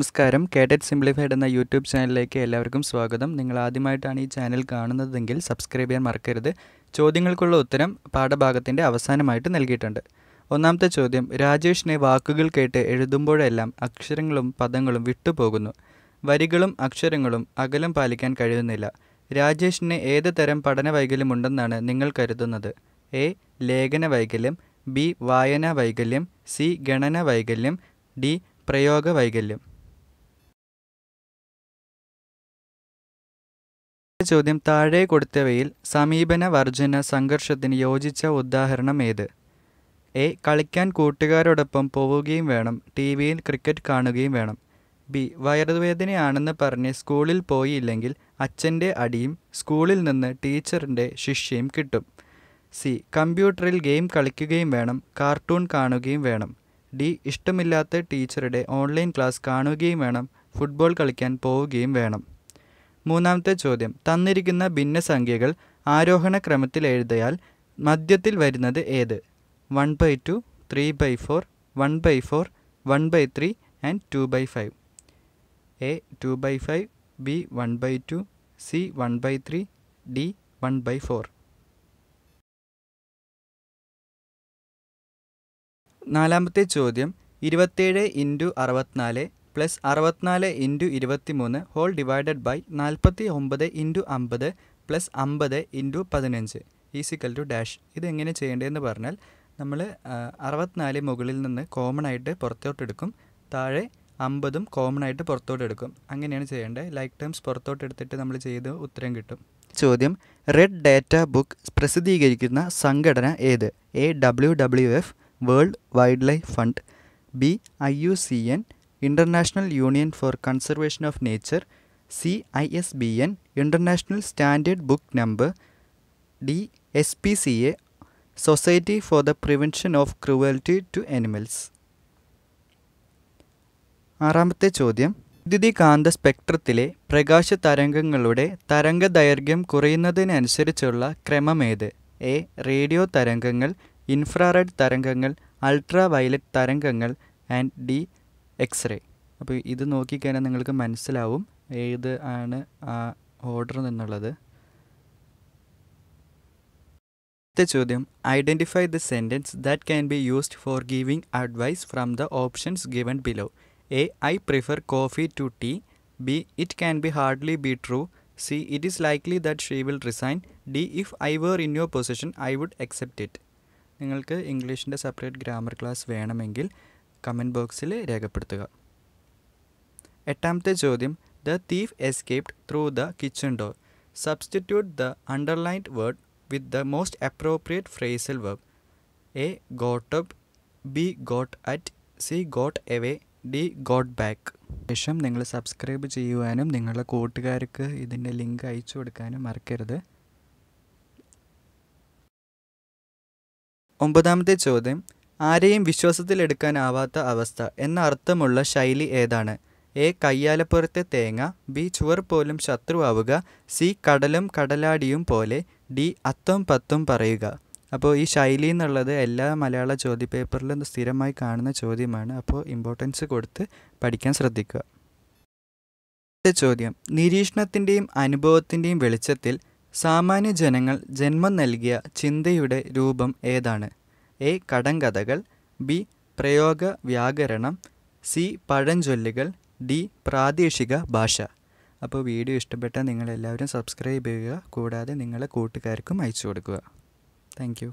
നമസ്കാരം cadet simplified എന്ന YouTube ചാനലിലേക്ക് എല്ലാവർക്കും സ്വാഗതം നിങ്ങൾ ആദ്യമായിട്ടാണ് ഈ ചാനൽ കാണുന്നതെങ്കിൽ സബ്സ്ക്രൈബ് ചെയ്യാൻ മറക്കരുത് ചോദ്യങ്ങൾക്കുള്ള ഉത്തരം പാഠഭാഗത്തിൻ്റെ അവസാനമായിട്ട് നൽകിയിട്ടുണ്ട് ഒന്നാമത്തെ ചോദ്യം രാജേഷിനെ വാക്കുകൾ കേട്ട് എഴുതുമ്പോഴെല്ലാം അക്ഷരങ്ങളും പദങ്ങളും വിട്ടുപോകുന്നു വരികളും അക്ഷരങ്ങളും അകലം പാലിക്കാൻ കഴിയുന്നില്ല രാജേഷിന് ഏത് തരം പഠന വൈകല്യമുണ്ടെന്നാണ് നിങ്ങൾ കരുതുന്നത് എ ലേഖന വൈകല്യം ബി വായന വൈകല്യം സി ഗണന വൈകല്യം ഡി പ്രയോഗ വൈകല്യം ചോദ്യം താഴെ കൊടുത്തവയിൽ സമീപന വർജന സംഘർഷത്തിന് യോജിച്ച ഉദാഹരണം ഏത് എ കളിക്കാൻ കൂട്ടുകാരോടൊപ്പം പോവുകയും വേണം ടി വിയിൽ ക്രിക്കറ്റ് കാണുകയും വേണം ബി വയറുവേദനയാണെന്ന് പറഞ്ഞ് സ്കൂളിൽ പോയില്ലെങ്കിൽ അച്ഛൻ്റെ അടിയും സ്കൂളിൽ നിന്ന് ടീച്ചറിൻ്റെ ശിക്ഷയും കിട്ടും സി കമ്പ്യൂട്ടറിൽ ഗെയിം കളിക്കുകയും വേണം കാർട്ടൂൺ കാണുകയും വേണം ഡി ഇഷ്ടമില്ലാത്ത ടീച്ചറുടെ ഓൺലൈൻ ക്ലാസ് കാണുകയും വേണം ഫുട്ബോൾ കളിക്കാൻ പോവുകയും വേണം മൂന്നാമത്തെ ചോദ്യം തന്നിരിക്കുന്ന ഭിന്ന സംഖ്യകൾ ആരോഹണ ക്രമത്തിൽ എഴുതിയാൽ മധ്യത്തിൽ വരുന്നത് ഏത് one by two three by four one by four one by three and two by five A two by five B one by two C one by three D one by four നാലാമത്തെ ചോദ്യം ഇരുപത്തേഴ് into അറുപത്തിനാല് plus അറുപത്തിനാല് into ഇരുപത്തിമൂന്ന് whole divided by നാൽപ്പത്തി ഒമ്പത് into അമ്പത് plus അമ്പത് ഇൻറ്റു പതിനഞ്ച് ഈസിക്കൽ ടു ഡാഷ് ഇതെങ്ങനെ ചെയ്യേണ്ടതെന്ന് പറഞ്ഞാൽ നമ്മൾ അറുപത്തിനാല് മുകളിൽ നിന്ന് കോമൺ ആയിട്ട് പുറത്തോട്ടെടുക്കും താഴെ അമ്പതും കോമൺ ആയിട്ട് പുറത്തോട്ടെടുക്കും അങ്ങനെയാണ് ചെയ്യേണ്ടത് ലൈക്ക് ടേംസ് പുറത്തോട്ടെടുത്തിട്ട് നമ്മൾ ചെയ്ത് ഉത്തരം കിട്ടും ചോദ്യം റെഡ് ഡാറ്റ ബുക്ക് പ്രസിദ്ധീകരിക്കുന്ന സംഘടന ഏത് A W W F world wild life fund B I U C N international union for conservation of nature C I S B N international standard book number D S P C A society for the prevention of cruelty to animals ആറാമത്തെ ചോദ്യം കാന്ത സ്പെക്ട്രത്തിലെ പ്രകാശ തരംഗങ്ങളുടെ തരംഗ ദൈർഘ്യം കുറയുന്നതിനനുസരിച്ചുള്ള ക്രമമേത് എ റേഡിയോ തരംഗങ്ങൾ ഇൻഫ്രാറെഡ് തരംഗങ്ങൾ അൾട്രാ വയലറ്റ് തരംഗങ്ങൾ ആൻഡ് ഡി എക്സ്റേ അപ്പോൾ ഇത് നോക്കിക്കഴിഞ്ഞാൽ നിങ്ങൾക്ക് മനസ്സിലാവും ഏത് ആണ് ആ ഓർഡർ എന്നുള്ളത് അടുത്ത ചോദ്യം identify the sentence that can be used for giving advice from the options given below A I prefer coffee to tea B it can be hardly be true C it is likely that she will resign D if I were in your position I would accept it നിങ്ങൾക്ക് ഇംഗ്ലീഷിൻ്റെ separate grammar class വേണമെങ്കിൽ comment ബോക്സിൽ രേഖപ്പെടുത്തുക എട്ടാമത്തെ ചോദ്യം the thief escaped through the kitchen door substitute the underlined word with the most appropriate phrasal verb A got up B got at C got away D got back ശേഷം നിങ്ങൾ subscribe ചെയ്യുവാനും നിങ്ങളുടെ കൂട്ടുകാർക്ക് ഇതിൻ്റെ ലിങ്ക് അയച്ചു കൊടുക്കാനും മറക്കരുത് ഒമ്പതാമത്തെ ചോദ്യം ആരെയും വിശ്വാസത്തിലെടുക്കാനാവാത്ത അവസ്ഥ എന്ന അർത്ഥമുള്ള ശൈലി ഏതാണ് എ കയ്യാലപ്പുറത്തെ തേങ്ങ ബി ചുവർ പോലും ശത്രുവാവുക സി കടലും കടലാടിയും പോലെ ഡി അത്തും പത്തും പറയുക അപ്പോൾ ഈ ശൈലി എന്നുള്ളത് എല്ലാ മലയാള ചോദ്യ പേപ്പറിലും സ്ഥിരമായി കാണുന്ന ചോദ്യമാണ് അപ്പോൾ ഇമ്പോർട്ടൻസ് കൊടുത്ത് പഠിക്കാൻ ശ്രദ്ധിക്കുക അടുത്ത ചോദ്യം നിരീക്ഷണത്തിൻ്റെയും അനുഭവത്തിൻ്റെയും വെളിച്ചത്തിൽ സാമാന്യ ജനങ്ങൾ ജന്മം നൽകിയ ചിന്തയുടെ രൂപം ഏതാണ് എ കടങ്കഥകൾ ബി പ്രയോഗ വ്യാകരണം സി പഴഞ്ചൊല്ലുകൾ ഡി പ്രാദേശിക ഭാഷ അപ്പോൾ വീഡിയോ ഇഷ്ടപ്പെട്ടാൽ നിങ്ങളെല്ലാവരും സബ്സ്ക്രൈബ് ചെയ്യുക കൂടാതെ നിങ്ങളെ കൂട്ടുകാർക്കും അയച്ചു കൊടുക്കുക താങ്ക്